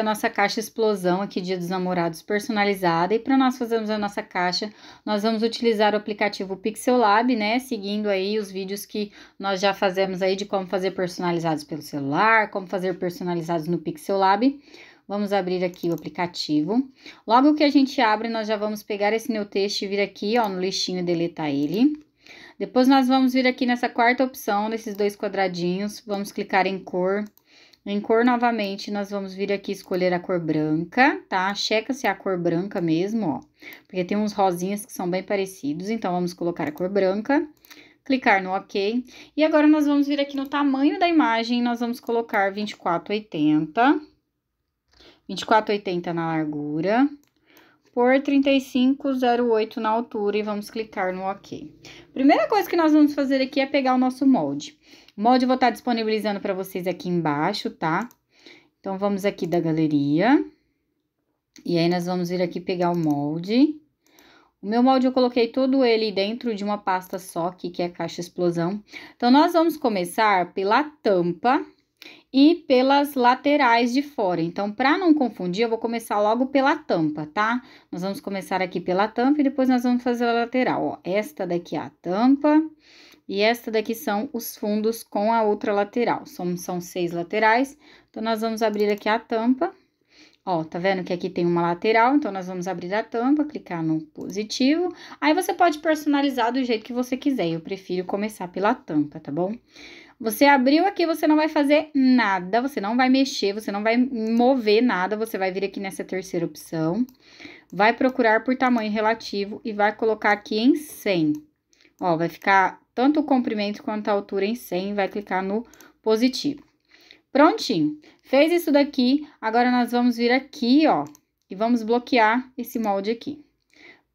a nossa caixa explosão aqui Dia dos Namorados personalizada e para nós fazermos a nossa caixa, nós vamos utilizar o aplicativo Pixel Lab, né, seguindo aí os vídeos que nós já fazemos aí de como fazer personalizados pelo celular, como fazer personalizados no Pixel Lab. Vamos abrir aqui o aplicativo. Logo que a gente abre, nós já vamos pegar esse meu texto e vir aqui, ó, no lixinho e deletar ele. Depois nós vamos vir aqui nessa quarta opção, nesses dois quadradinhos, vamos clicar em cor em cor, novamente, nós vamos vir aqui escolher a cor branca, tá? Checa se é a cor branca mesmo, ó. Porque tem uns rosinhas que são bem parecidos, então vamos colocar a cor branca. Clicar no OK. E agora, nós vamos vir aqui no tamanho da imagem, nós vamos colocar 2480. 2480 na largura. Por 3508 na altura e vamos clicar no OK. Primeira coisa que nós vamos fazer aqui é pegar o nosso molde. O molde eu vou estar disponibilizando para vocês aqui embaixo, tá? Então, vamos aqui da galeria. E aí, nós vamos vir aqui pegar o molde. O meu molde eu coloquei todo ele dentro de uma pasta só aqui, que é a caixa explosão. Então, nós vamos começar pela tampa e pelas laterais de fora. Então, para não confundir, eu vou começar logo pela tampa, tá? Nós vamos começar aqui pela tampa e depois nós vamos fazer a lateral, ó. Esta daqui é a tampa. E esta daqui são os fundos com a outra lateral. São, são seis laterais. Então, nós vamos abrir aqui a tampa. Ó, tá vendo que aqui tem uma lateral, então nós vamos abrir a tampa, clicar no positivo. Aí você pode personalizar do jeito que você quiser, eu prefiro começar pela tampa, tá bom? Você abriu aqui, você não vai fazer nada, você não vai mexer, você não vai mover nada, você vai vir aqui nessa terceira opção. Vai procurar por tamanho relativo e vai colocar aqui em 100. Ó, vai ficar tanto o comprimento quanto a altura em 100, vai clicar no positivo. Prontinho. Fez isso daqui, agora nós vamos vir aqui, ó, e vamos bloquear esse molde aqui.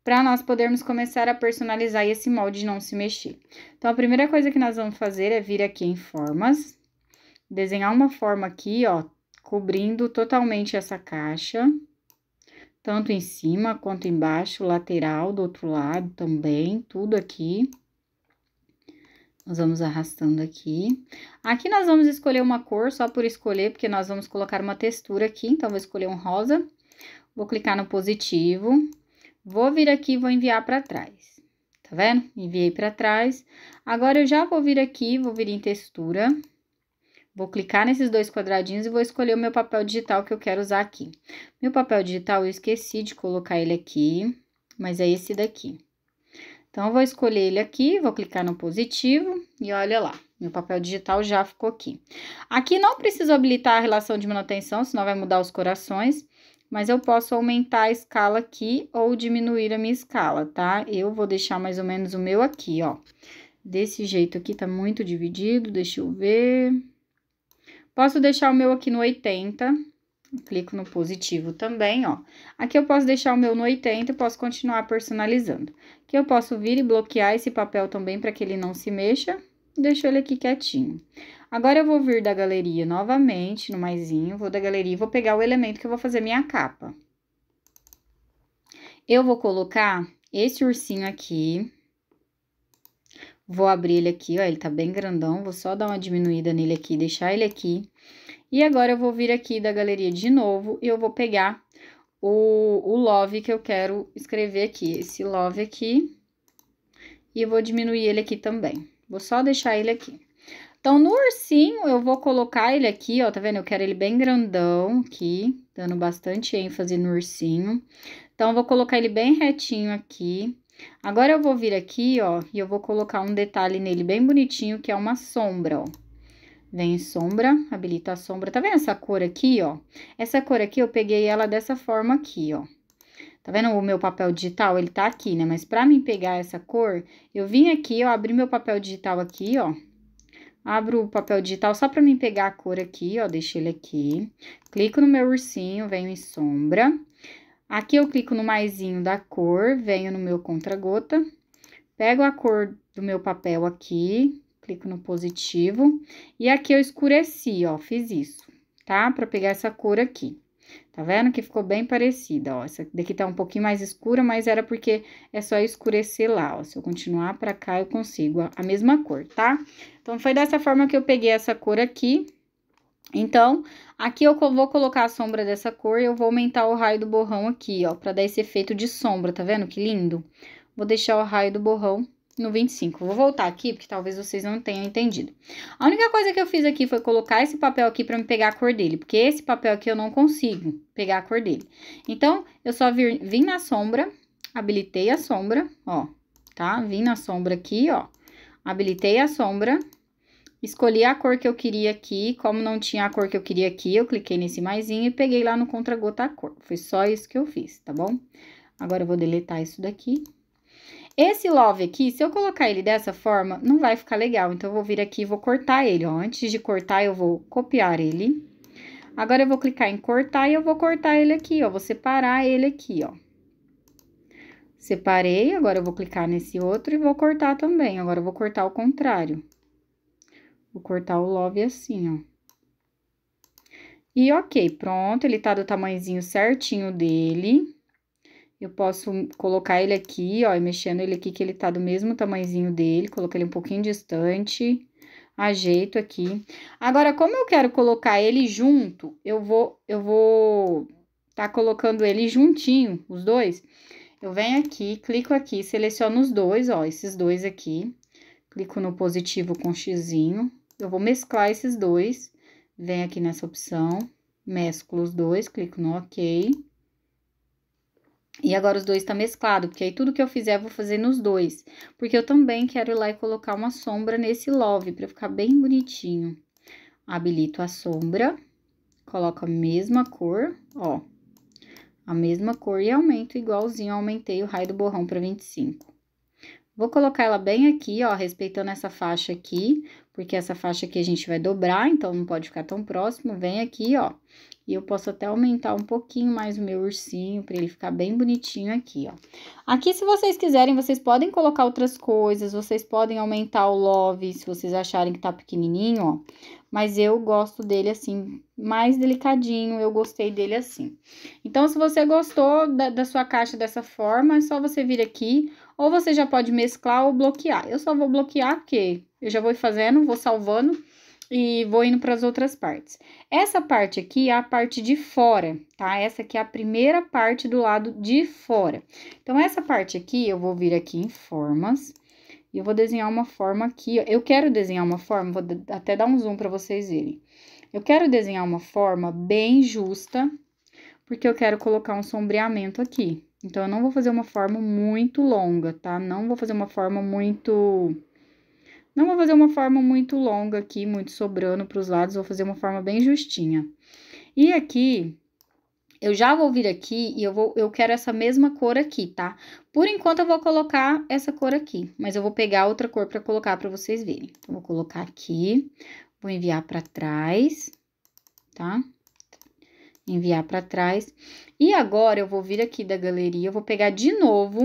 Para nós podermos começar a personalizar e esse molde não se mexer. Então, a primeira coisa que nós vamos fazer é vir aqui em formas, desenhar uma forma aqui, ó, cobrindo totalmente essa caixa, tanto em cima quanto embaixo, lateral, do outro lado também, tudo aqui. Nós vamos arrastando aqui. Aqui nós vamos escolher uma cor, só por escolher, porque nós vamos colocar uma textura aqui, então vou escolher um rosa. Vou clicar no positivo. Vou vir aqui e vou enviar para trás. Tá vendo? Enviei para trás. Agora eu já vou vir aqui, vou vir em textura. Vou clicar nesses dois quadradinhos e vou escolher o meu papel digital que eu quero usar aqui. Meu papel digital eu esqueci de colocar ele aqui, mas é esse daqui. Então, eu vou escolher ele aqui, vou clicar no positivo e olha lá, meu papel digital já ficou aqui. Aqui não preciso habilitar a relação de manutenção, senão vai mudar os corações, mas eu posso aumentar a escala aqui ou diminuir a minha escala, tá? Eu vou deixar mais ou menos o meu aqui, ó. Desse jeito aqui, tá muito dividido, deixa eu ver. Posso deixar o meu aqui no 80, clico no positivo também, ó. Aqui eu posso deixar o meu no 80, posso continuar personalizando. Aqui eu posso vir e bloquear esse papel também para que ele não se mexa. Deixo ele aqui quietinho. Agora eu vou vir da galeria novamente, no maisinho, vou da galeria e vou pegar o elemento que eu vou fazer minha capa. Eu vou colocar esse ursinho aqui. Vou abrir ele aqui, ó, ele tá bem grandão, vou só dar uma diminuída nele aqui, deixar ele aqui. E agora eu vou vir aqui da galeria de novo e eu vou pegar o, o love que eu quero escrever aqui, esse love aqui. E eu vou diminuir ele aqui também. Vou só deixar ele aqui. Então, no ursinho, eu vou colocar ele aqui, ó, tá vendo? Eu quero ele bem grandão aqui, dando bastante ênfase no ursinho. Então, eu vou colocar ele bem retinho aqui. Agora, eu vou vir aqui, ó, e eu vou colocar um detalhe nele bem bonitinho, que é uma sombra, ó. Vem sombra, habilito a sombra. Tá vendo essa cor aqui, ó? Essa cor aqui, eu peguei ela dessa forma aqui, ó. Tá vendo o meu papel digital? Ele tá aqui, né? Mas pra mim pegar essa cor, eu vim aqui, eu abri meu papel digital aqui, ó. Abro o papel digital só pra mim pegar a cor aqui, ó. Deixo ele aqui. Clico no meu ursinho, venho em sombra. Aqui eu clico no maisinho da cor, venho no meu contragota. Pego a cor do meu papel aqui, clico no positivo. E aqui eu escureci, ó, fiz isso, tá? Pra pegar essa cor aqui. Tá vendo que ficou bem parecida, ó? Essa daqui tá um pouquinho mais escura, mas era porque é só escurecer lá, ó. Se eu continuar pra cá, eu consigo a mesma cor, tá? Então, foi dessa forma que eu peguei essa cor aqui. Então, aqui eu vou colocar a sombra dessa cor e eu vou aumentar o raio do borrão aqui, ó. Pra dar esse efeito de sombra, tá vendo que lindo? Vou deixar o raio do borrão no 25. Vou voltar aqui, porque talvez vocês não tenham entendido. A única coisa que eu fiz aqui foi colocar esse papel aqui para me pegar a cor dele, porque esse papel aqui eu não consigo pegar a cor dele. Então, eu só vir, vim na sombra, habilitei a sombra, ó, tá? Vim na sombra aqui, ó, habilitei a sombra, escolhi a cor que eu queria aqui, como não tinha a cor que eu queria aqui, eu cliquei nesse maisinho e peguei lá no contra-gota a cor. Foi só isso que eu fiz, tá bom? Agora, eu vou deletar isso daqui. Esse love aqui, se eu colocar ele dessa forma, não vai ficar legal. Então, eu vou vir aqui e vou cortar ele, ó. Antes de cortar, eu vou copiar ele. Agora, eu vou clicar em cortar e eu vou cortar ele aqui, ó. Vou separar ele aqui, ó. Separei, agora eu vou clicar nesse outro e vou cortar também. Agora, eu vou cortar ao contrário. Vou cortar o love assim, ó. E ok, pronto, ele tá do tamanhozinho certinho dele. Eu posso colocar ele aqui, ó, e mexendo ele aqui, que ele tá do mesmo tamanhozinho dele. Coloquei ele um pouquinho distante. Ajeito aqui. Agora, como eu quero colocar ele junto, eu vou, eu vou tá colocando ele juntinho, os dois. Eu venho aqui, clico aqui, seleciono os dois, ó, esses dois aqui. Clico no positivo com xizinho. Eu vou mesclar esses dois. Venho aqui nessa opção, mesclo os dois, clico no OK. E agora os dois está mesclado, porque aí tudo que eu fizer eu vou fazer nos dois. Porque eu também quero ir lá e colocar uma sombra nesse love, para ficar bem bonitinho. Habilito a sombra, coloco a mesma cor, ó. A mesma cor e aumento igualzinho, aumentei o raio do borrão para 25. Vou colocar ela bem aqui, ó, respeitando essa faixa aqui, porque essa faixa aqui a gente vai dobrar, então não pode ficar tão próximo. Vem aqui, ó, e eu posso até aumentar um pouquinho mais o meu ursinho para ele ficar bem bonitinho aqui, ó. Aqui, se vocês quiserem, vocês podem colocar outras coisas, vocês podem aumentar o love, se vocês acharem que tá pequenininho, ó. Mas eu gosto dele assim, mais delicadinho, eu gostei dele assim. Então, se você gostou da, da sua caixa dessa forma, é só você vir aqui, ou você já pode mesclar ou bloquear. Eu só vou bloquear porque eu já vou fazendo, vou salvando e vou indo para as outras partes. Essa parte aqui é a parte de fora, tá? Essa aqui é a primeira parte do lado de fora. Então, essa parte aqui, eu vou vir aqui em formas e eu vou desenhar uma forma aqui. Eu quero desenhar uma forma, vou até dar um zoom para vocês verem. Eu quero desenhar uma forma bem justa, porque eu quero colocar um sombreamento aqui. Então, eu não vou fazer uma forma muito longa, tá? Não vou fazer uma forma muito não vou fazer uma forma muito longa aqui, muito sobrando para os lados, vou fazer uma forma bem justinha. E aqui, eu já vou vir aqui e eu, vou, eu quero essa mesma cor aqui, tá? Por enquanto, eu vou colocar essa cor aqui, mas eu vou pegar outra cor para colocar para vocês verem. Então, vou colocar aqui, vou enviar para trás, tá? Enviar para trás. E agora, eu vou vir aqui da galeria, eu vou pegar de novo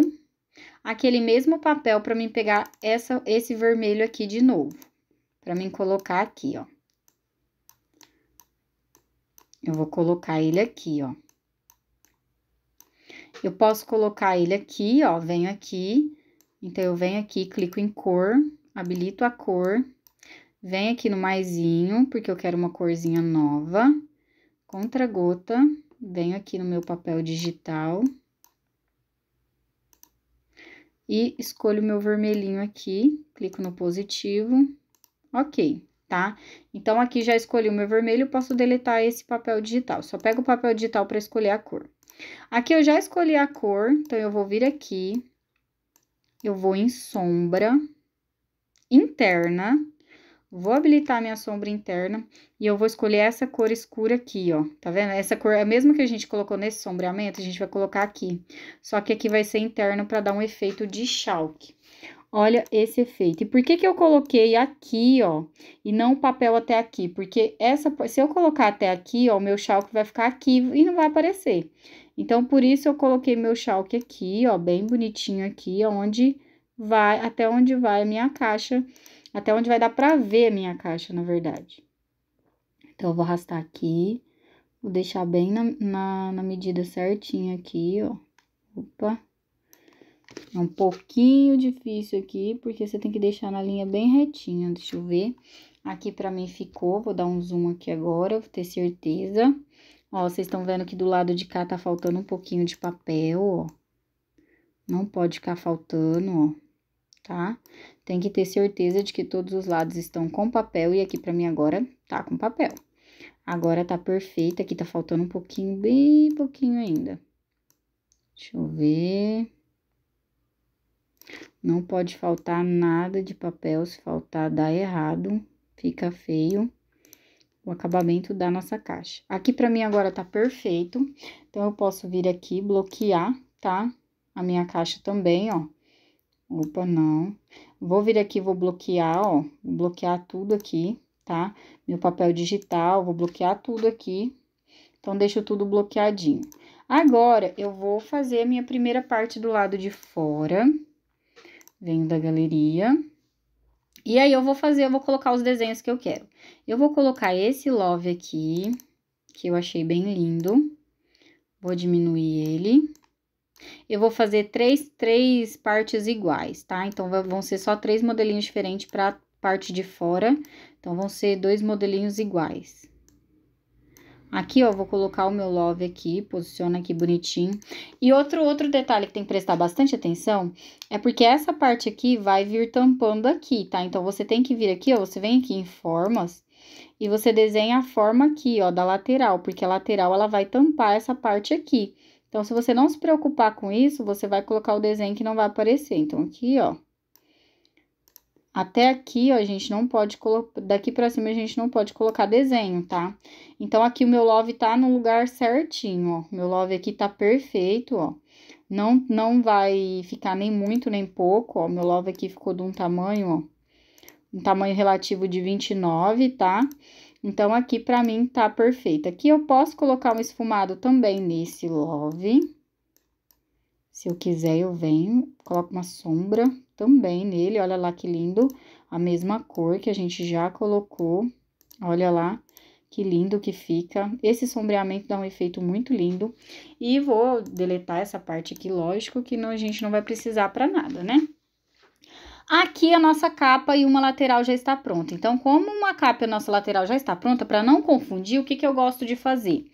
aquele mesmo papel para mim pegar essa, esse vermelho aqui de novo. Para mim colocar aqui, ó. Eu vou colocar ele aqui, ó. Eu posso colocar ele aqui, ó, venho aqui. Então, eu venho aqui, clico em cor, habilito a cor. Venho aqui no maisinho, porque eu quero uma corzinha nova. Contra gota, venho aqui no meu papel digital e escolho meu vermelhinho aqui, clico no positivo, ok, tá? Então, aqui já escolhi o meu vermelho, posso deletar esse papel digital, só pego o papel digital para escolher a cor. Aqui eu já escolhi a cor, então eu vou vir aqui, eu vou em sombra interna, Vou habilitar minha sombra interna e eu vou escolher essa cor escura aqui, ó. Tá vendo? Essa cor é a mesma que a gente colocou nesse sombreamento, a gente vai colocar aqui. Só que aqui vai ser interno para dar um efeito de chalk. Olha esse efeito. E por que que eu coloquei aqui, ó, e não o papel até aqui? Porque essa, se eu colocar até aqui, ó, o meu chalk vai ficar aqui e não vai aparecer. Então, por isso eu coloquei meu chalk aqui, ó, bem bonitinho aqui, onde vai, até onde vai a minha caixa até onde vai dar pra ver a minha caixa, na verdade. Então, eu vou arrastar aqui, vou deixar bem na, na, na medida certinha aqui, ó. Opa! É um pouquinho difícil aqui, porque você tem que deixar na linha bem retinha, deixa eu ver. Aqui pra mim ficou, vou dar um zoom aqui agora, vou ter certeza. Ó, vocês estão vendo que do lado de cá tá faltando um pouquinho de papel, ó. Não pode ficar faltando, ó tá? Tem que ter certeza de que todos os lados estão com papel e aqui pra mim agora tá com papel. Agora tá perfeita, aqui tá faltando um pouquinho, bem pouquinho ainda. Deixa eu ver... Não pode faltar nada de papel, se faltar dá errado, fica feio o acabamento da nossa caixa. Aqui pra mim agora tá perfeito, então eu posso vir aqui bloquear, tá? A minha caixa também, ó, Opa, não. Vou vir aqui, vou bloquear, ó, vou bloquear tudo aqui, tá? Meu papel digital, vou bloquear tudo aqui. Então, deixo tudo bloqueadinho. Agora, eu vou fazer a minha primeira parte do lado de fora. Venho da galeria. E aí, eu vou fazer, eu vou colocar os desenhos que eu quero. Eu vou colocar esse love aqui, que eu achei bem lindo. Vou diminuir ele. Eu vou fazer três, três partes iguais, tá? Então, vão ser só três modelinhos diferentes para parte de fora. Então, vão ser dois modelinhos iguais. Aqui, ó, vou colocar o meu love aqui, posiciona aqui bonitinho. E outro, outro detalhe que tem que prestar bastante atenção é porque essa parte aqui vai vir tampando aqui, tá? Então, você tem que vir aqui, ó, você vem aqui em formas e você desenha a forma aqui, ó, da lateral, porque a lateral, ela vai tampar essa parte aqui. Então, se você não se preocupar com isso, você vai colocar o desenho que não vai aparecer. Então, aqui, ó. Até aqui, ó, a gente não pode colocar... Daqui pra cima, a gente não pode colocar desenho, tá? Então, aqui o meu love tá no lugar certinho, ó. Meu love aqui tá perfeito, ó. Não, não vai ficar nem muito, nem pouco, ó. Meu love aqui ficou de um tamanho, ó. Um tamanho relativo de 29, tá? Tá? Então, aqui para mim tá perfeito. Aqui eu posso colocar um esfumado também nesse love. Se eu quiser, eu venho, coloco uma sombra também nele. Olha lá que lindo, a mesma cor que a gente já colocou. Olha lá, que lindo que fica. Esse sombreamento dá um efeito muito lindo. E vou deletar essa parte aqui, lógico, que não, a gente não vai precisar para nada, né? Aqui a nossa capa e uma lateral já está pronta. Então, como uma capa e a nossa lateral já está pronta, para não confundir, o que, que eu gosto de fazer?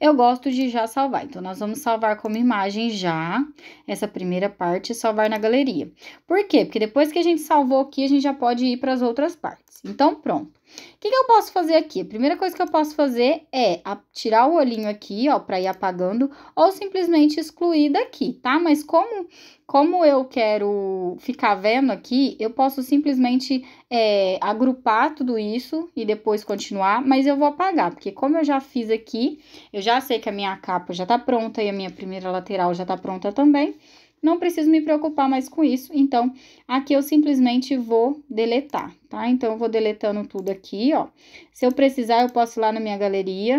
Eu gosto de já salvar. Então, nós vamos salvar como imagem já essa primeira parte e salvar na galeria. Por quê? Porque depois que a gente salvou aqui, a gente já pode ir para as outras partes. Então, pronto. O que, que eu posso fazer aqui? A primeira coisa que eu posso fazer é tirar o olhinho aqui, ó, para ir apagando, ou simplesmente excluir daqui, tá? Mas como, como eu quero ficar vendo aqui, eu posso simplesmente é, agrupar tudo isso e depois continuar, mas eu vou apagar, porque como eu já fiz aqui, eu já sei que a minha capa já tá pronta e a minha primeira lateral já tá pronta também, não preciso me preocupar mais com isso. Então, aqui eu simplesmente vou deletar, tá? Então, eu vou deletando tudo aqui, ó. Se eu precisar, eu posso ir lá na minha galeria.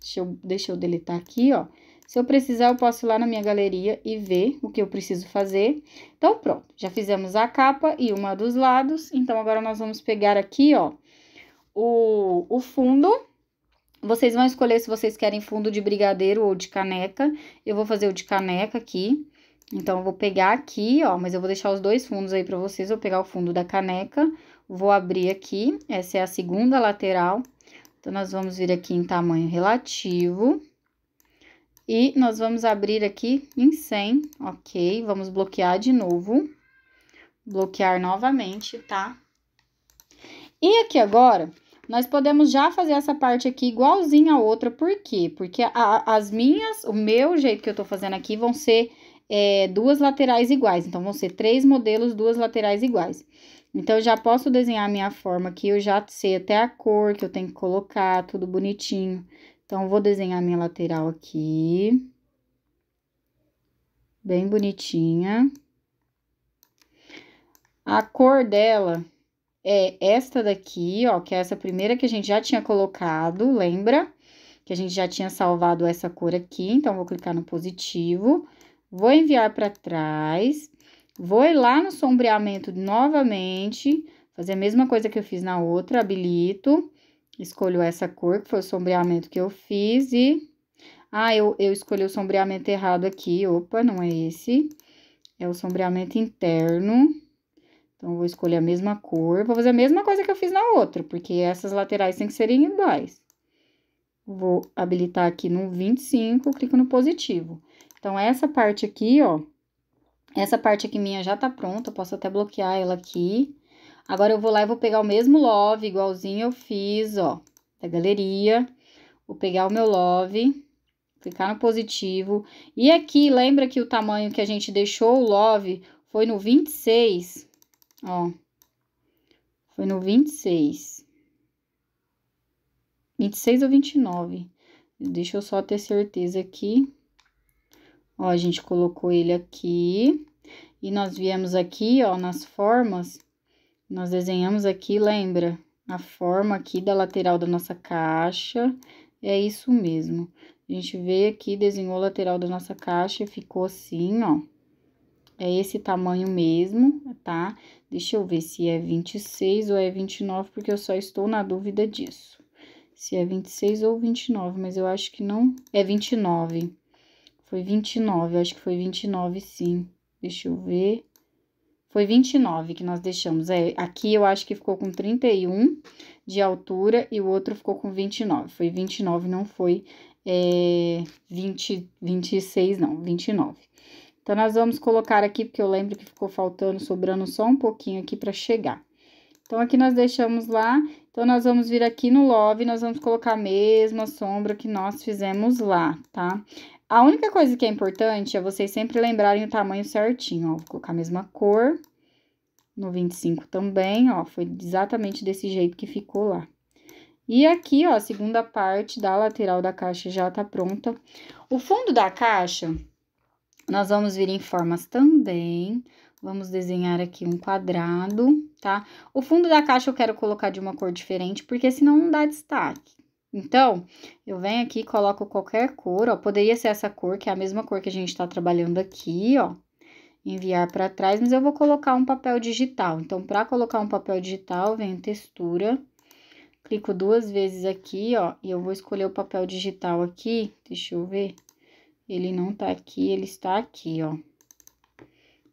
Deixa eu, deixa eu deletar aqui, ó. Se eu precisar, eu posso ir lá na minha galeria e ver o que eu preciso fazer. Então, pronto. Já fizemos a capa e uma dos lados. Então, agora nós vamos pegar aqui, ó, o, o fundo... Vocês vão escolher se vocês querem fundo de brigadeiro ou de caneca. Eu vou fazer o de caneca aqui. Então, eu vou pegar aqui, ó, mas eu vou deixar os dois fundos aí pra vocês. Eu vou pegar o fundo da caneca, vou abrir aqui, essa é a segunda lateral. Então, nós vamos vir aqui em tamanho relativo. E nós vamos abrir aqui em 100, ok? Vamos bloquear de novo. Bloquear novamente, tá? E aqui agora, nós podemos já fazer essa parte aqui igualzinha a outra, por quê? Porque a, as minhas, o meu jeito que eu tô fazendo aqui vão ser é, duas laterais iguais. Então, vão ser três modelos, duas laterais iguais. Então, eu já posso desenhar a minha forma aqui, eu já sei até a cor que eu tenho que colocar, tudo bonitinho. Então, vou desenhar a minha lateral aqui. Bem bonitinha. A cor dela é esta daqui, ó, que é essa primeira que a gente já tinha colocado, lembra? Que a gente já tinha salvado essa cor aqui, então, vou clicar no Positivo vou enviar para trás, vou ir lá no sombreamento novamente, fazer a mesma coisa que eu fiz na outra, habilito, escolho essa cor, que foi o sombreamento que eu fiz e... Ah, eu, eu escolhi o sombreamento errado aqui, opa, não é esse, é o sombreamento interno. Então, vou escolher a mesma cor, vou fazer a mesma coisa que eu fiz na outra, porque essas laterais têm que serem iguais. Vou habilitar aqui no 25, clico no positivo. Então, essa parte aqui, ó, essa parte aqui minha já tá pronta, posso até bloquear ela aqui. Agora, eu vou lá e vou pegar o mesmo love, igualzinho eu fiz, ó, da galeria. Vou pegar o meu love, clicar no positivo. E aqui, lembra que o tamanho que a gente deixou o love foi no 26, ó. Foi no 26. 26 ou 29? Deixa eu só ter certeza aqui. Ó, a gente colocou ele aqui. E nós viemos aqui, ó, nas formas, nós desenhamos aqui, lembra? A forma aqui da lateral da nossa caixa, é isso mesmo. A gente veio aqui, desenhou a lateral da nossa caixa, ficou assim, ó. É esse tamanho mesmo, tá? Deixa eu ver se é 26 ou é 29, porque eu só estou na dúvida disso. Se é 26 ou 29, mas eu acho que não... É 29. Foi 29, acho que foi 29, sim. Deixa eu ver. Foi 29 que nós deixamos. É, aqui eu acho que ficou com 31 de altura e o outro ficou com 29. Foi 29, não foi é, 20, 26, não, 29. Então, nós vamos colocar aqui, porque eu lembro que ficou faltando, sobrando só um pouquinho aqui para chegar. Então, aqui nós deixamos lá. Então, nós vamos vir aqui no Love, nós vamos colocar a mesma sombra que nós fizemos lá, tá? A única coisa que é importante é vocês sempre lembrarem o tamanho certinho, ó. Vou colocar a mesma cor no 25 também, ó. Foi exatamente desse jeito que ficou lá. E aqui, ó, a segunda parte da lateral da caixa já tá pronta. O fundo da caixa, nós vamos vir em formas também. Vamos desenhar aqui um quadrado, tá? O fundo da caixa eu quero colocar de uma cor diferente, porque senão não dá destaque. Então, eu venho aqui e coloco qualquer cor, ó. Poderia ser essa cor, que é a mesma cor que a gente tá trabalhando aqui, ó. Enviar para trás, mas eu vou colocar um papel digital. Então, para colocar um papel digital, venho textura, clico duas vezes aqui, ó, e eu vou escolher o papel digital aqui. Deixa eu ver. Ele não tá aqui, ele está aqui, ó.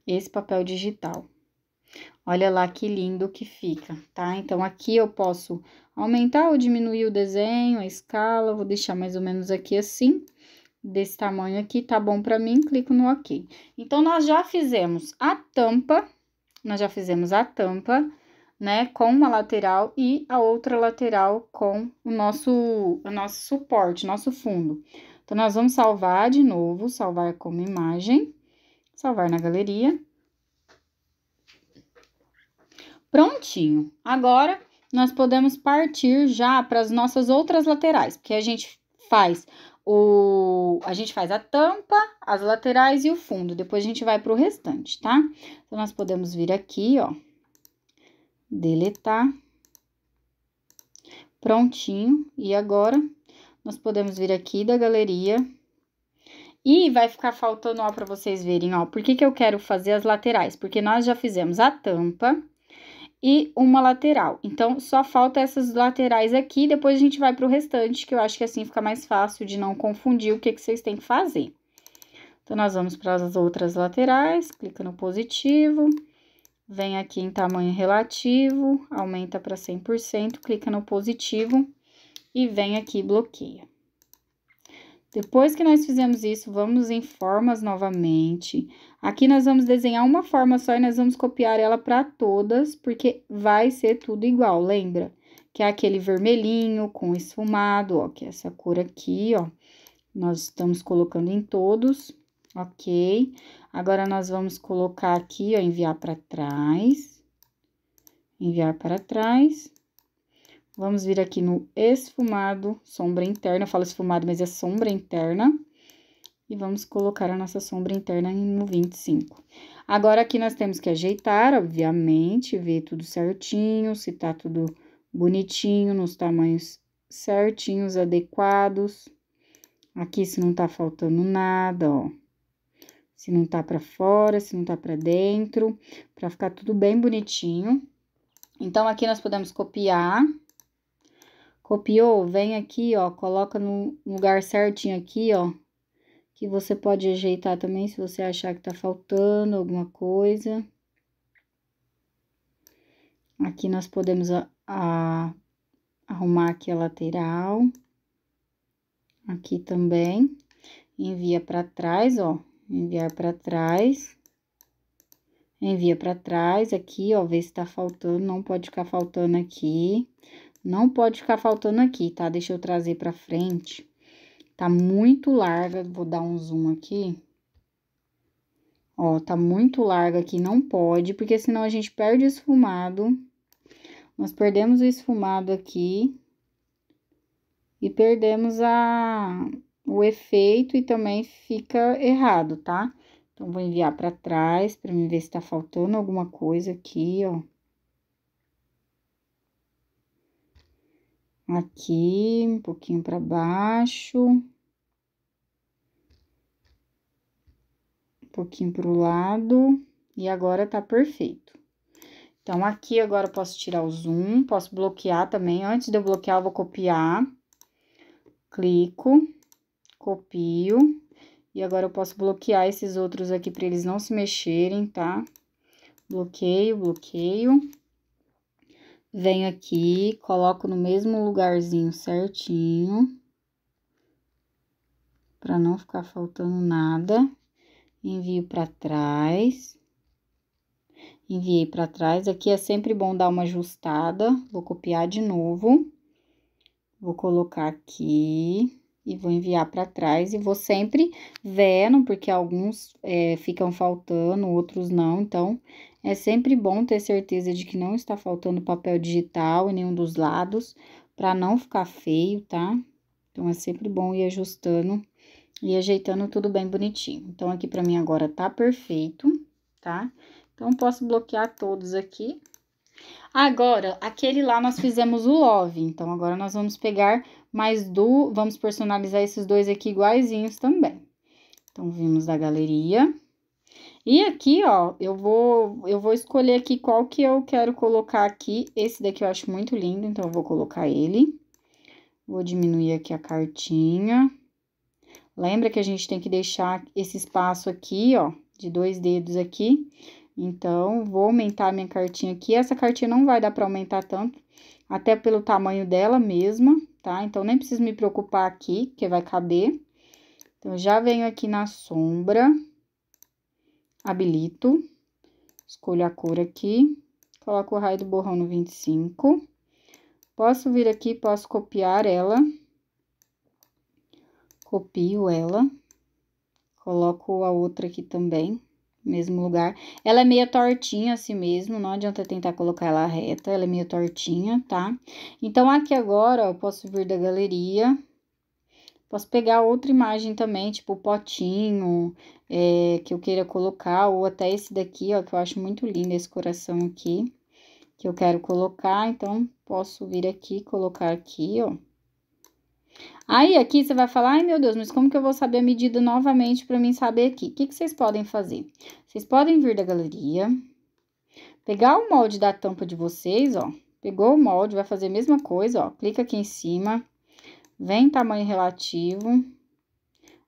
Esse papel digital. Olha lá que lindo que fica, tá? Então, aqui eu posso aumentar ou diminuir o desenho, a escala, vou deixar mais ou menos aqui assim, desse tamanho aqui, tá bom pra mim, clico no ok. Então, nós já fizemos a tampa, nós já fizemos a tampa, né, com uma lateral e a outra lateral com o nosso, o nosso suporte, nosso fundo. Então, nós vamos salvar de novo, salvar como imagem, salvar na galeria. Prontinho. Agora, nós podemos partir já para as nossas outras laterais, porque a gente faz o a gente faz a tampa, as laterais e o fundo. Depois a gente vai para o restante, tá? Então nós podemos vir aqui, ó, deletar. Prontinho. E agora nós podemos vir aqui da galeria e vai ficar faltando, ó, para vocês verem, ó, por que que eu quero fazer as laterais? Porque nós já fizemos a tampa, e uma lateral. Então, só falta essas laterais aqui, depois a gente vai para o restante, que eu acho que assim fica mais fácil de não confundir o que, que vocês têm que fazer. Então, nós vamos para as outras laterais, clica no positivo, vem aqui em tamanho relativo, aumenta para 100%, clica no positivo e vem aqui bloqueia. Depois que nós fizemos isso, vamos em formas novamente. Aqui nós vamos desenhar uma forma só e nós vamos copiar ela para todas, porque vai ser tudo igual, lembra? Que é aquele vermelhinho com esfumado, ó, que é essa cor aqui, ó. Nós estamos colocando em todos, ok? Agora, nós vamos colocar aqui, ó, enviar para trás. Enviar para trás. Vamos vir aqui no esfumado, sombra interna. Eu falo esfumado, mas é sombra interna. E vamos colocar a nossa sombra interna no 25. Agora, aqui nós temos que ajeitar, obviamente, ver tudo certinho, se tá tudo bonitinho, nos tamanhos certinhos, adequados. Aqui, se não tá faltando nada, ó. Se não tá pra fora, se não tá pra dentro, pra ficar tudo bem bonitinho. Então, aqui nós podemos copiar Copiou? Vem aqui, ó, coloca no lugar certinho aqui, ó. Que você pode ajeitar também se você achar que tá faltando alguma coisa. Aqui nós podemos a, a, arrumar aqui a lateral. Aqui também. Envia para trás, ó. Enviar para trás. Envia para trás aqui, ó. Vê se tá faltando, não pode ficar faltando aqui. Aqui não pode ficar faltando aqui, tá? Deixa eu trazer pra frente. Tá muito larga, vou dar um zoom aqui. Ó, tá muito larga aqui, não pode, porque senão a gente perde o esfumado. Nós perdemos o esfumado aqui. E perdemos a, o efeito e também fica errado, tá? Então, vou enviar pra trás, pra mim ver se tá faltando alguma coisa aqui, ó. aqui, um pouquinho para baixo, um pouquinho para o lado, e agora tá perfeito. Então, aqui agora eu posso tirar o zoom, posso bloquear também. Antes de eu bloquear, eu vou copiar, clico, copio, e agora eu posso bloquear esses outros aqui para eles não se mexerem, tá? Bloqueio, bloqueio. Venho aqui, coloco no mesmo lugarzinho certinho. para não ficar faltando nada. Envio para trás. Enviei para trás. Aqui é sempre bom dar uma ajustada. Vou copiar de novo. Vou colocar aqui e vou enviar para trás e vou sempre vendo, porque alguns é, ficam faltando, outros não, então é sempre bom ter certeza de que não está faltando papel digital em nenhum dos lados, para não ficar feio, tá? Então, é sempre bom ir ajustando e ajeitando tudo bem bonitinho. Então, aqui pra mim agora tá perfeito, tá? Então, posso bloquear todos aqui. Agora, aquele lá nós fizemos o love, então agora nós vamos pegar mais do... Vamos personalizar esses dois aqui iguaizinhos também. Então, vimos da galeria... E aqui, ó, eu vou, eu vou escolher aqui qual que eu quero colocar aqui. Esse daqui eu acho muito lindo, então eu vou colocar ele. Vou diminuir aqui a cartinha. Lembra que a gente tem que deixar esse espaço aqui, ó, de dois dedos aqui. Então, vou aumentar minha cartinha aqui. Essa cartinha não vai dar pra aumentar tanto, até pelo tamanho dela mesma, tá? Então, nem preciso me preocupar aqui, que vai caber. Então, já venho aqui na sombra habilito, escolho a cor aqui, coloco o raio do borrão no 25. Posso vir aqui, posso copiar ela. Copio ela. Coloco a outra aqui também, mesmo lugar. Ela é meio tortinha assim mesmo, não adianta tentar colocar ela reta, ela é meio tortinha, tá? Então, aqui agora, ó, posso vir da galeria, Posso pegar outra imagem também, tipo potinho, é, que eu queira colocar, ou até esse daqui, ó, que eu acho muito lindo esse coração aqui, que eu quero colocar, então, posso vir aqui, colocar aqui, ó. Aí, aqui você vai falar, ai meu Deus, mas como que eu vou saber a medida novamente para mim saber aqui? O que, que vocês podem fazer? Vocês podem vir da galeria, pegar o molde da tampa de vocês, ó, pegou o molde, vai fazer a mesma coisa, ó, clica aqui em cima, Vem tamanho relativo,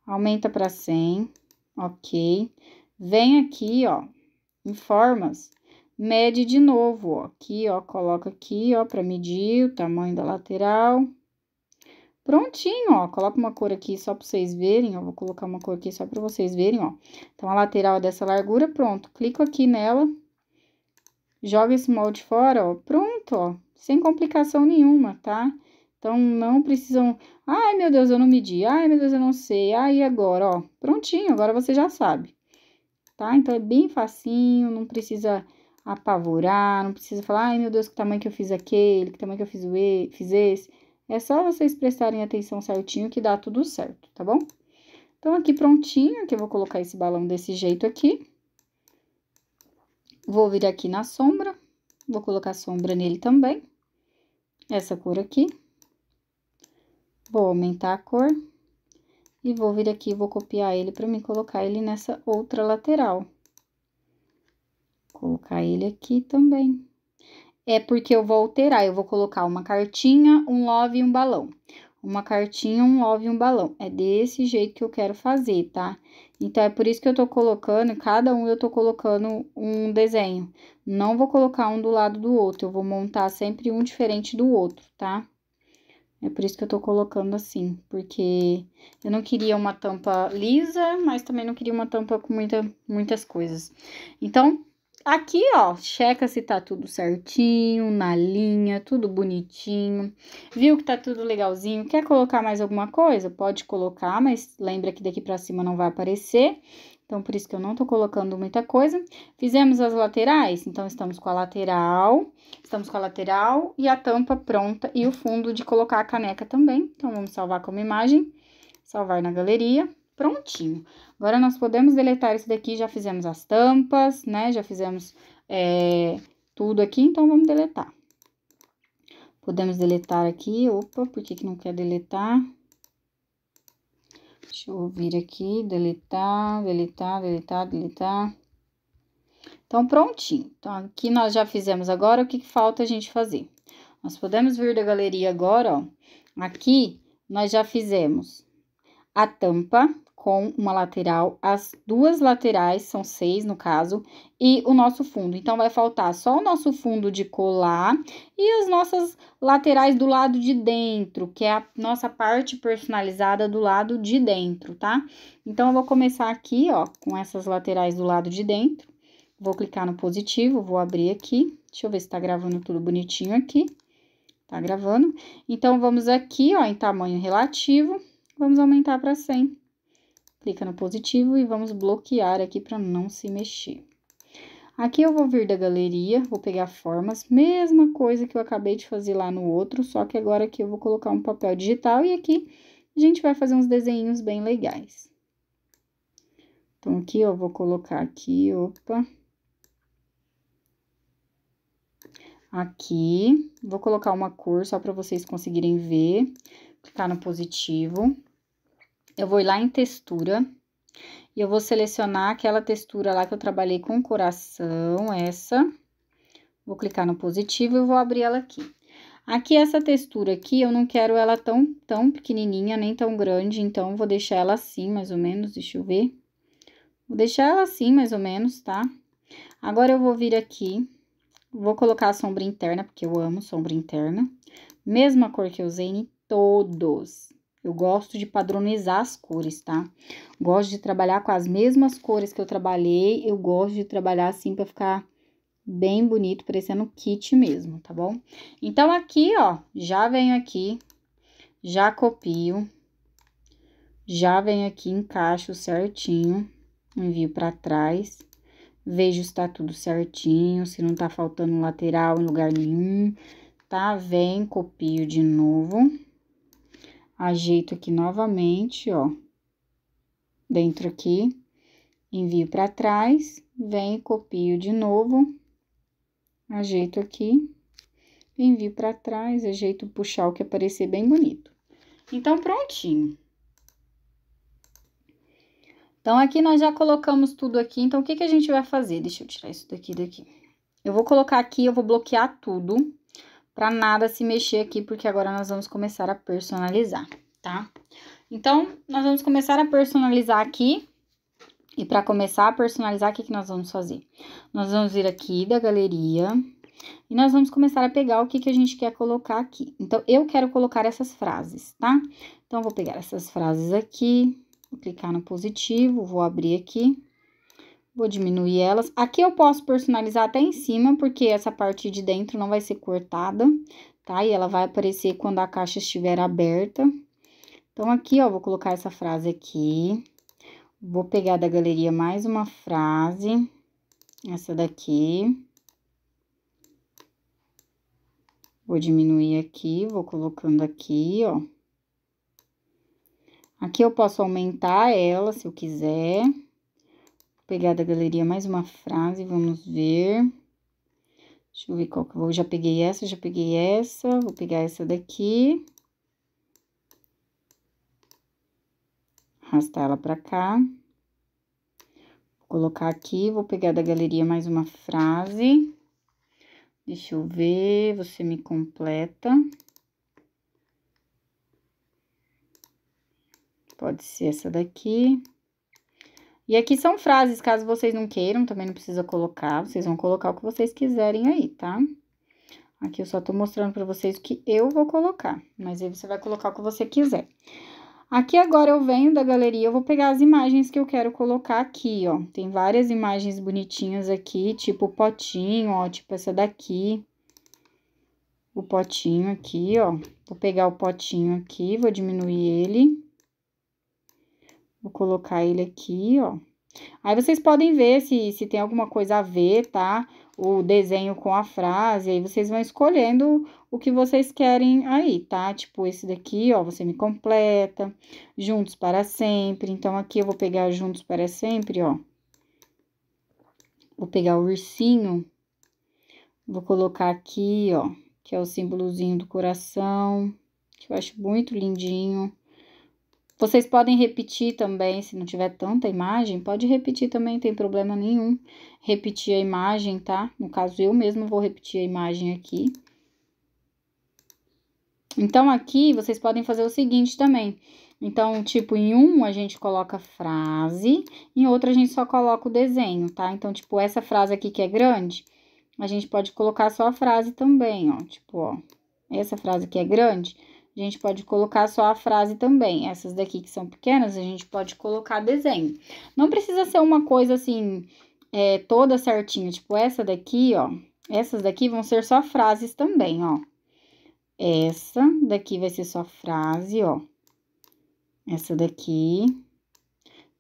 aumenta para 100, ok. Vem aqui, ó, em formas, mede de novo, ó, aqui, ó, coloca aqui, ó, para medir o tamanho da lateral. Prontinho, ó, coloca uma cor aqui só para vocês verem, ó, vou colocar uma cor aqui só para vocês verem, ó. Então, a lateral é dessa largura, pronto, clico aqui nela, joga esse molde fora, ó, pronto, ó, sem complicação nenhuma, tá? Tá? Então, não precisam, ai meu Deus, eu não medi, ai meu Deus, eu não sei, ai agora, ó, prontinho, agora você já sabe, tá? Então, é bem facinho, não precisa apavorar, não precisa falar, ai meu Deus, que tamanho que eu fiz aquele, que tamanho que eu fiz, o e, fiz esse. É só vocês prestarem atenção certinho que dá tudo certo, tá bom? Então, aqui prontinho, que eu vou colocar esse balão desse jeito aqui. Vou vir aqui na sombra, vou colocar sombra nele também, essa cor aqui. Vou aumentar a cor. E vou vir aqui, vou copiar ele para me colocar ele nessa outra lateral. Colocar ele aqui também. É porque eu vou alterar, eu vou colocar uma cartinha, um love e um balão. Uma cartinha, um love e um balão. É desse jeito que eu quero fazer, tá? Então, é por isso que eu tô colocando, cada um eu tô colocando um desenho. Não vou colocar um do lado do outro, eu vou montar sempre um diferente do outro, tá? Tá? É por isso que eu tô colocando assim, porque eu não queria uma tampa lisa, mas também não queria uma tampa com muita, muitas coisas. Então, aqui, ó, checa se tá tudo certinho, na linha, tudo bonitinho. Viu que tá tudo legalzinho? Quer colocar mais alguma coisa? Pode colocar, mas lembra que daqui pra cima não vai aparecer. Então, por isso que eu não tô colocando muita coisa. Fizemos as laterais, então estamos com a lateral, estamos com a lateral e a tampa pronta e o fundo de colocar a caneca também. Então, vamos salvar como imagem, salvar na galeria, prontinho. Agora, nós podemos deletar isso daqui, já fizemos as tampas, né, já fizemos é, tudo aqui, então, vamos deletar. Podemos deletar aqui, opa, por que que não quer deletar? Deixa eu vir aqui, deletar, deletar, deletar, deletar. Então, prontinho. Então, aqui nós já fizemos agora, o que, que falta a gente fazer? Nós podemos vir da galeria agora, ó. Aqui, nós já fizemos a tampa, com uma lateral, as duas laterais são seis no caso, e o nosso fundo. Então, vai faltar só o nosso fundo de colar e as nossas laterais do lado de dentro, que é a nossa parte personalizada do lado de dentro, tá? Então, eu vou começar aqui, ó, com essas laterais do lado de dentro. Vou clicar no positivo, vou abrir aqui. Deixa eu ver se tá gravando tudo bonitinho aqui. Tá gravando? Então, vamos aqui, ó, em tamanho relativo. Vamos aumentar para 100 clica no positivo e vamos bloquear aqui para não se mexer. Aqui eu vou vir da galeria, vou pegar formas, mesma coisa que eu acabei de fazer lá no outro, só que agora aqui eu vou colocar um papel digital e aqui a gente vai fazer uns desenhos bem legais. Então, aqui eu vou colocar aqui, opa. Aqui, vou colocar uma cor só para vocês conseguirem ver, clicar no positivo eu vou ir lá em textura e eu vou selecionar aquela textura lá que eu trabalhei com coração, essa. Vou clicar no positivo e vou abrir ela aqui. Aqui, essa textura aqui, eu não quero ela tão, tão pequenininha, nem tão grande, então, vou deixar ela assim, mais ou menos, deixa eu ver. Vou deixar ela assim, mais ou menos, tá? Agora, eu vou vir aqui, vou colocar a sombra interna, porque eu amo sombra interna. Mesma cor que eu usei em todos, eu gosto de padronizar as cores, tá? Gosto de trabalhar com as mesmas cores que eu trabalhei. Eu gosto de trabalhar assim pra ficar bem bonito, parecendo kit mesmo, tá bom? Então, aqui, ó, já venho aqui, já copio, já venho aqui, encaixo certinho, envio pra trás, vejo se tá tudo certinho, se não tá faltando lateral em lugar nenhum, tá? Vem, copio de novo ajeito aqui novamente, ó, dentro aqui, envio para trás, venho, copio de novo, ajeito aqui, envio para trás, ajeito puxar o que aparecer bem bonito. Então, prontinho. Então, aqui nós já colocamos tudo aqui, então, o que que a gente vai fazer? Deixa eu tirar isso daqui daqui. Eu vou colocar aqui, eu vou bloquear tudo, pra nada se mexer aqui, porque agora nós vamos começar a personalizar, tá? Então, nós vamos começar a personalizar aqui. E para começar a personalizar, o que, que nós vamos fazer? Nós vamos vir aqui da galeria e nós vamos começar a pegar o que, que a gente quer colocar aqui. Então, eu quero colocar essas frases, tá? Então, eu vou pegar essas frases aqui, vou clicar no positivo, vou abrir aqui. Vou diminuir elas. Aqui eu posso personalizar até em cima, porque essa parte de dentro não vai ser cortada, tá? E ela vai aparecer quando a caixa estiver aberta. Então, aqui, ó, vou colocar essa frase aqui. Vou pegar da galeria mais uma frase. Essa daqui. Vou diminuir aqui, vou colocando aqui, ó. Aqui eu posso aumentar ela, se eu quiser pegar da galeria mais uma frase, vamos ver. Deixa eu ver qual que eu vou. Já peguei essa, já peguei essa, vou pegar essa daqui. Arrastar ela pra cá. Vou colocar aqui, vou pegar da galeria mais uma frase. Deixa eu ver, você me completa. Pode ser essa daqui. E aqui são frases, caso vocês não queiram, também não precisa colocar, vocês vão colocar o que vocês quiserem aí, tá? Aqui eu só tô mostrando pra vocês o que eu vou colocar, mas aí você vai colocar o que você quiser. Aqui agora eu venho da galeria, eu vou pegar as imagens que eu quero colocar aqui, ó. Tem várias imagens bonitinhas aqui, tipo o potinho, ó, tipo essa daqui. O potinho aqui, ó. Vou pegar o potinho aqui, vou diminuir ele. Vou colocar ele aqui, ó. Aí vocês podem ver se, se tem alguma coisa a ver, tá? O desenho com a frase, aí vocês vão escolhendo o que vocês querem aí, tá? Tipo, esse daqui, ó, você me completa, juntos para sempre. Então, aqui eu vou pegar juntos para sempre, ó. Vou pegar o ursinho, vou colocar aqui, ó, que é o símbolozinho do coração, que eu acho muito lindinho. Vocês podem repetir também, se não tiver tanta imagem, pode repetir também, tem problema nenhum. Repetir a imagem, tá? No caso, eu mesmo vou repetir a imagem aqui. Então, aqui vocês podem fazer o seguinte também. Então, tipo, em um a gente coloca frase, em outro a gente só coloca o desenho, tá? Então, tipo, essa frase aqui que é grande, a gente pode colocar só a frase também, ó. Tipo, ó, essa frase aqui é grande, a gente pode colocar só a frase também. Essas daqui que são pequenas, a gente pode colocar desenho. Não precisa ser uma coisa assim, é, toda certinha. Tipo, essa daqui, ó. Essas daqui vão ser só frases também, ó. Essa daqui vai ser só frase, ó. Essa daqui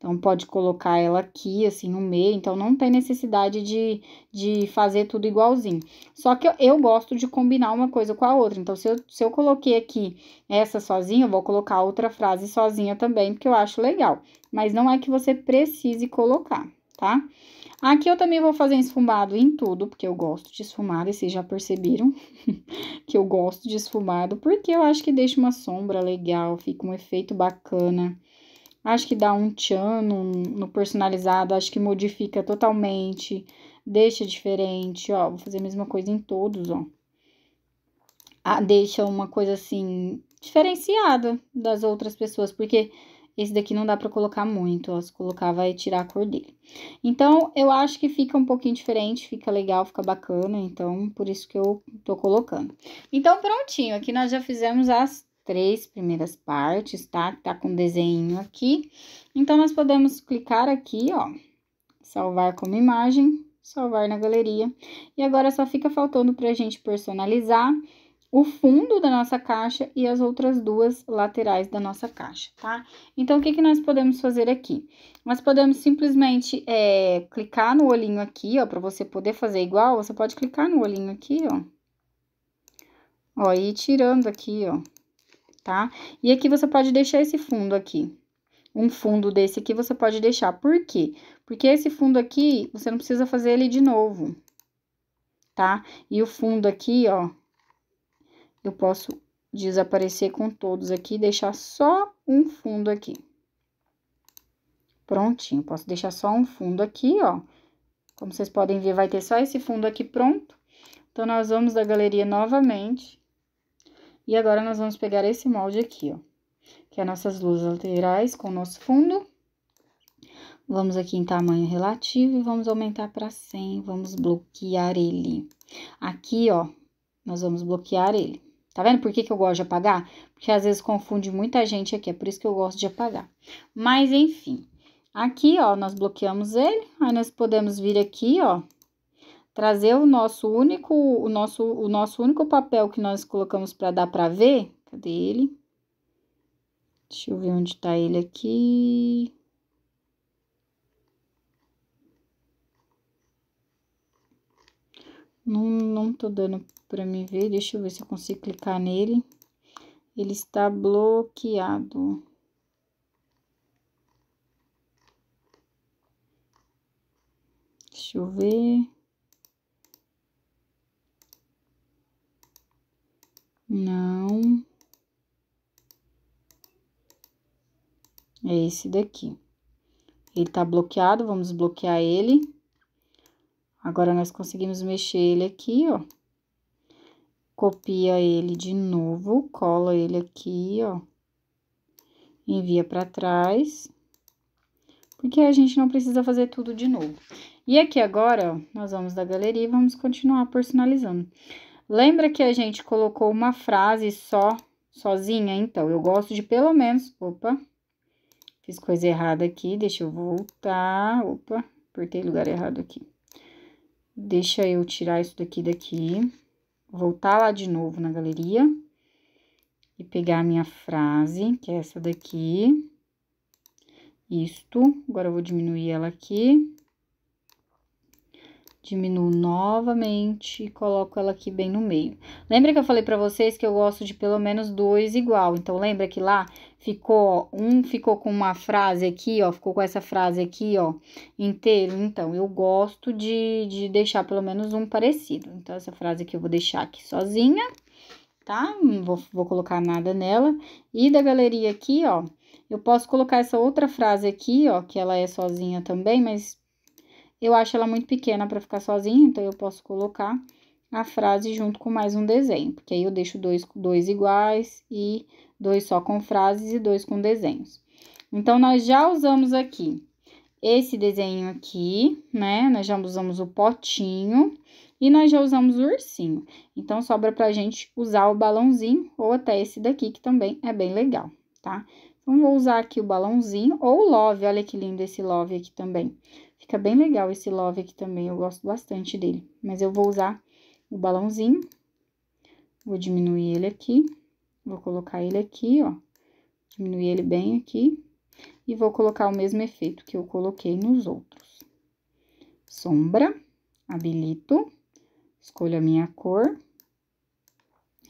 então, pode colocar ela aqui, assim, no meio. Então, não tem necessidade de, de fazer tudo igualzinho. Só que eu, eu gosto de combinar uma coisa com a outra. Então, se eu, se eu coloquei aqui essa sozinha, eu vou colocar outra frase sozinha também, porque eu acho legal. Mas não é que você precise colocar, tá? Aqui eu também vou fazer esfumado em tudo, porque eu gosto de esfumado. E vocês já perceberam que eu gosto de esfumado, porque eu acho que deixa uma sombra legal, fica um efeito bacana. Acho que dá um tchan no, no personalizado, acho que modifica totalmente, deixa diferente, ó. Vou fazer a mesma coisa em todos, ó. Ah, deixa uma coisa assim, diferenciada das outras pessoas, porque esse daqui não dá para colocar muito, ó. Se colocar, vai tirar a cor dele. Então, eu acho que fica um pouquinho diferente, fica legal, fica bacana. Então, por isso que eu tô colocando. Então, prontinho. Aqui nós já fizemos as três primeiras partes, tá? Que tá com um desenho aqui. Então, nós podemos clicar aqui, ó, salvar como imagem, salvar na galeria. E agora só fica faltando pra gente personalizar o fundo da nossa caixa e as outras duas laterais da nossa caixa, tá? Então, o que, que nós podemos fazer aqui? Nós podemos simplesmente é, clicar no olhinho aqui, ó, para você poder fazer igual, você pode clicar no olhinho aqui, ó. Ó, e ir tirando aqui, ó, tá? E aqui você pode deixar esse fundo aqui. Um fundo desse aqui você pode deixar. Por quê? Porque esse fundo aqui, você não precisa fazer ele de novo, tá? E o fundo aqui, ó, eu posso desaparecer com todos aqui e deixar só um fundo aqui. Prontinho, posso deixar só um fundo aqui, ó. Como vocês podem ver, vai ter só esse fundo aqui pronto. Então, nós vamos da galeria novamente e agora, nós vamos pegar esse molde aqui, ó, que é nossas luzes laterais com o nosso fundo. Vamos aqui em tamanho relativo e vamos aumentar para 100, vamos bloquear ele. Aqui, ó, nós vamos bloquear ele. Tá vendo por que, que eu gosto de apagar? Porque às vezes confunde muita gente aqui, é por isso que eu gosto de apagar. Mas, enfim, aqui, ó, nós bloqueamos ele, aí nós podemos vir aqui, ó, trazer o nosso único, o nosso, o nosso único papel que nós colocamos para dar para ver. Cadê ele? Deixa eu ver onde está ele aqui. Não, não tô dando para mim ver. Deixa eu ver se eu consigo clicar nele. Ele está bloqueado. Deixa eu ver. Não. É esse daqui. Ele tá bloqueado, vamos desbloquear ele. Agora, nós conseguimos mexer ele aqui, ó. Copia ele de novo, cola ele aqui, ó. Envia pra trás. Porque a gente não precisa fazer tudo de novo. E aqui agora, ó, nós vamos da galeria e vamos continuar personalizando. Lembra que a gente colocou uma frase só, sozinha? Então, eu gosto de pelo menos. Opa, fiz coisa errada aqui, deixa eu voltar. Opa, apertei lugar errado aqui. Deixa eu tirar isso daqui daqui. Voltar lá de novo na galeria. E pegar a minha frase, que é essa daqui. Isto. Agora eu vou diminuir ela aqui. Diminuo novamente e coloco ela aqui bem no meio. Lembra que eu falei pra vocês que eu gosto de pelo menos dois igual? Então, lembra que lá ficou, ó, um ficou com uma frase aqui, ó, ficou com essa frase aqui, ó, inteiro. Então, eu gosto de, de deixar pelo menos um parecido. Então, essa frase aqui eu vou deixar aqui sozinha, tá? Não vou, vou colocar nada nela. E da galeria aqui, ó, eu posso colocar essa outra frase aqui, ó, que ela é sozinha também, mas eu acho ela muito pequena para ficar sozinha, então eu posso colocar a frase junto com mais um desenho, porque aí eu deixo dois, dois iguais e dois só com frases e dois com desenhos. Então, nós já usamos aqui esse desenho aqui, né? Nós já usamos o potinho e nós já usamos o ursinho. Então, sobra pra gente usar o balãozinho ou até esse daqui, que também é bem legal, tá? Então, vou usar aqui o balãozinho ou o love, olha que lindo esse love aqui também. Fica bem legal esse love aqui também, eu gosto bastante dele. Mas eu vou usar o balãozinho. Vou diminuir ele aqui. Vou colocar ele aqui, ó. Diminuir ele bem aqui. E vou colocar o mesmo efeito que eu coloquei nos outros. Sombra. Habilito. Escolho a minha cor.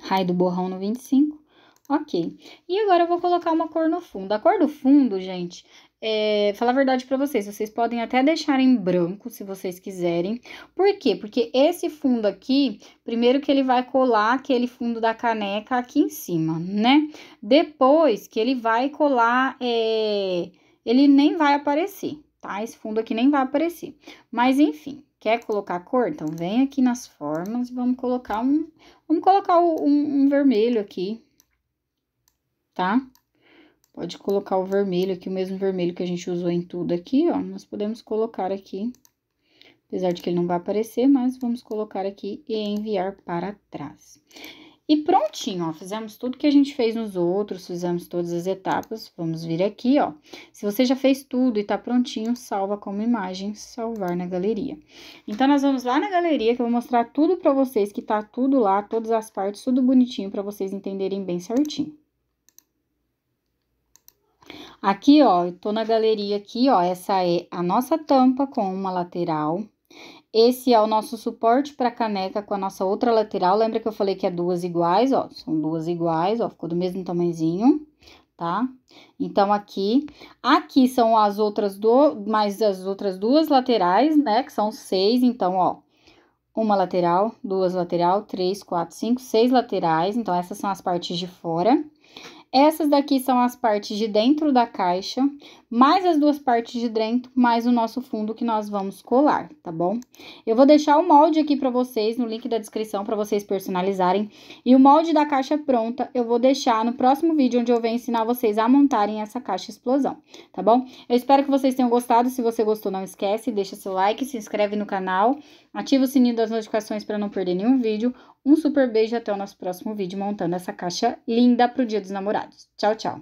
Raio do borrão no 25. Ok. E agora eu vou colocar uma cor no fundo. A cor do fundo, gente, é, falar a verdade para vocês, vocês podem até deixar em branco se vocês quiserem. Por quê? Porque esse fundo aqui, primeiro que ele vai colar aquele fundo da caneca aqui em cima, né? Depois que ele vai colar, é, ele nem vai aparecer, tá? Esse fundo aqui nem vai aparecer. Mas enfim, quer colocar cor? Então vem aqui nas formas e vamos colocar um, vamos colocar um, um vermelho aqui, tá? Tá? Pode colocar o vermelho aqui, o mesmo vermelho que a gente usou em tudo aqui, ó. Nós podemos colocar aqui, apesar de que ele não vai aparecer, mas vamos colocar aqui e enviar para trás. E prontinho, ó, fizemos tudo que a gente fez nos outros, fizemos todas as etapas, vamos vir aqui, ó. Se você já fez tudo e tá prontinho, salva como imagem, salvar na galeria. Então, nós vamos lá na galeria que eu vou mostrar tudo pra vocês, que tá tudo lá, todas as partes, tudo bonitinho pra vocês entenderem bem certinho. Aqui, ó, eu tô na galeria aqui, ó, essa é a nossa tampa com uma lateral. Esse é o nosso suporte para caneca com a nossa outra lateral. Lembra que eu falei que é duas iguais, ó? São duas iguais, ó, ficou do mesmo tamanhozinho, tá? Então, aqui, aqui são as outras do, mais as outras duas laterais, né? Que são seis, então, ó, uma lateral, duas lateral, três, quatro, cinco, seis laterais. Então, essas são as partes de fora. Essas daqui são as partes de dentro da caixa, mais as duas partes de dentro, mais o nosso fundo que nós vamos colar, tá bom? Eu vou deixar o molde aqui para vocês, no link da descrição, para vocês personalizarem. E o molde da caixa pronta eu vou deixar no próximo vídeo, onde eu venho ensinar vocês a montarem essa caixa explosão, tá bom? Eu espero que vocês tenham gostado. Se você gostou, não esquece, deixa seu like, se inscreve no canal, ativa o sininho das notificações para não perder nenhum vídeo. Um super beijo e até o nosso próximo vídeo montando essa caixa linda para o Dia dos Namorados. Tchau, tchau!